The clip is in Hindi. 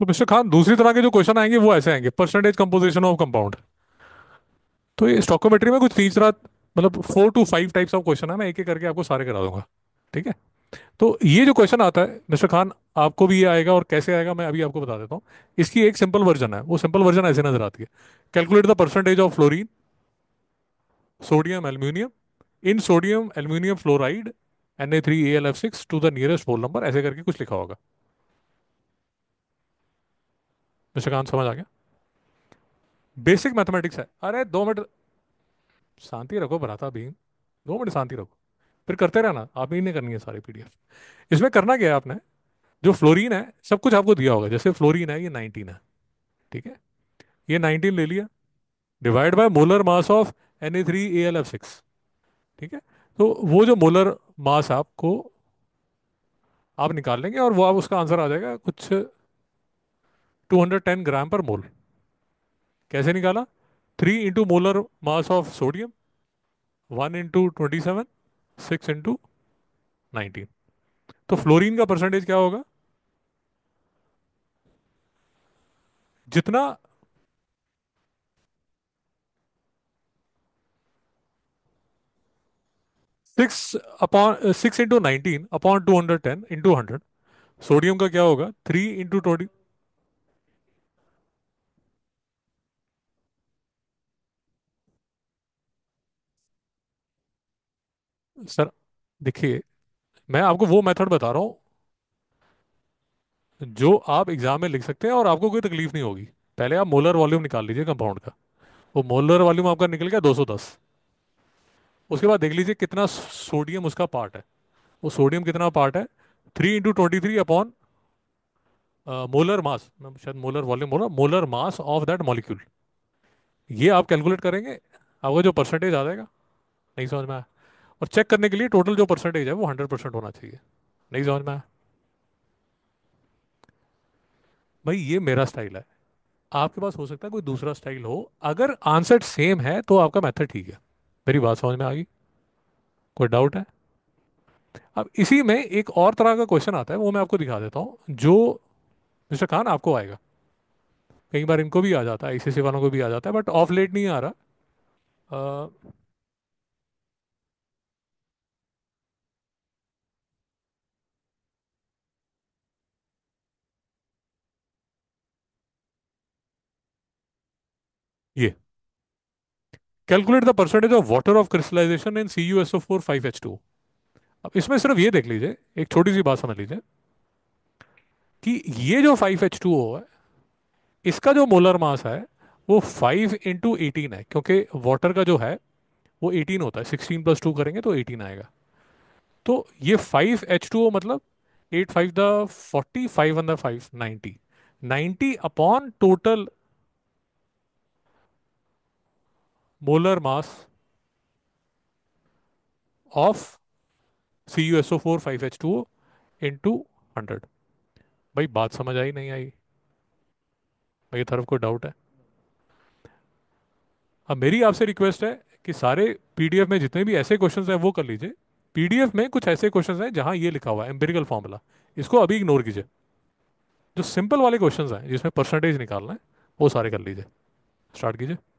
तो मिस्टर खान दूसरी तरह के जो क्वेश्चन आएंगे वो ऐसे आएंगे परसेंटेज कंपोजिशन ऑफ कंपाउंड तो ये स्टोकोमेट्री में कुछ तीसरा मतलब four two five types of question है मैं एक एक करके आपको सारे करा दूंगा ठीक है तो ये जो क्वेश्चन आता है मिस्टर खान आपको भी ये आएगा और कैसे आएगा मैं अभी आपको बता देता हूँ इसकी एक सिंपल वर्जन है वो सिंपल वर्जन ऐसे नजर आती है calculate the percentage of fluorine sodium aluminium in sodium aluminium fluoride N A three A L F six to the nearest whole number ऐसे करके कुछ लिखा होगा मिस्टर कान समझ आ गया बेसिक मैथमेटिक्स है अरे दो मिनट शांति रखो भराता भीम दो मिनट शांति रखो फिर करते रहना आप ही ने करनी है सारी पीडीएफ इसमें करना क्या है आपने जो फ्लोरीन है सब कुछ आपको दिया होगा जैसे फ्लोरीन है ये नाइनटीन है ठीक है ये नाइनटीन ले लिया divide by molar mass of N A three A L F six ठीक है तो वो जो मोलर मास आपको आप निकाल लेंगे और वो आप उसका आंसर आ जाएगा कुछ 210 ग्राम पर मोल कैसे निकाला three into molar mass of sodium one into twenty seven six into nineteen तो फ्लोरीन का परसेंटेज क्या होगा जितना six upon six into nineteen upon two hundred ten into hundred sodium का क्या होगा थ्री इंटू ट्वेंटी सर देखिए मैं आपको वो मेथड बता रहा हूँ जो आप एग्जाम में लिख सकते हैं और आपको कोई तकलीफ नहीं होगी पहले आप मोलर वॉल्यूम निकाल लीजिए कंपाउंड का वो मोलर वॉल्यूम आपका निकल गया 210 उसके बाद देख लीजिए कितना सोडियम उसका पार्ट है वो सोडियम कितना पार्ट है three into twenty three upon molar mass मैं शायद मोलर वॉल्यूम बोला molar mass of that molecule ये आप कैलकुलेट करेंगे आपका जो परसेंटेज आ जाएगा नहीं समझ में आया और चेक करने के लिए टोटल जो परसेंटेज है वो हंड्रेड परसेंट होना चाहिए नहीं समझ में आया भाई ये मेरा स्टाइल है आपके पास हो सकता है कोई दूसरा स्टाइल हो अगर आंसर सेम है तो आपका मेथड ठीक है मेरी बात समझ में आ गई कोई डाउट है अब इसी में एक और तरह का क्वेश्चन आता है वो मैं आपको दिखा देता हूँ जो मिस्टर खान आपको आएगा कई बार इनको भी आ जाता है आईसीसी वालों को भी आ जाता है बट ऑफ लेट नहीं आ रहा आ, calculate the percentage of water of crystallization in C U S O four five H two अब इसमें सिर्फ ये देख लीजिए एक छोटी सी बात समझ लीजिए कि ये जो फाइव एच टू ओ है इसका जो मोलर मास है वो फाइव इंटू एटीन है क्योंकि वाटर का जो है वो एटीन होता है सिक्सटीन प्लस टू करेंगे तो एटीन आएगा तो ये फाइव एच टू ओ मतलब eight five the forty five अंदर five ninety ninety upon total molar mass of CuSO4 5H2O into 100 भाई बात समझ आई नहीं आई मेरी तरफ कोई डाउट है अब मेरी आपसे रिक्वेस्ट है कि सारे पीडीएफ में जितने भी ऐसे क्वेश्चंस हैं वो कर लीजिए पीडीएफ में कुछ ऐसे क्वेश्चंस हैं जहां ये लिखा हुआ है एम्पेरिकल फॉर्मूला इसको अभी इग्नोर कीजिए जो सिंपल वाले क्वेश्चंस हैं जिसमें परसेंटेज निकालना है वो सारे कर लीजिए स्टार्ट कीजिए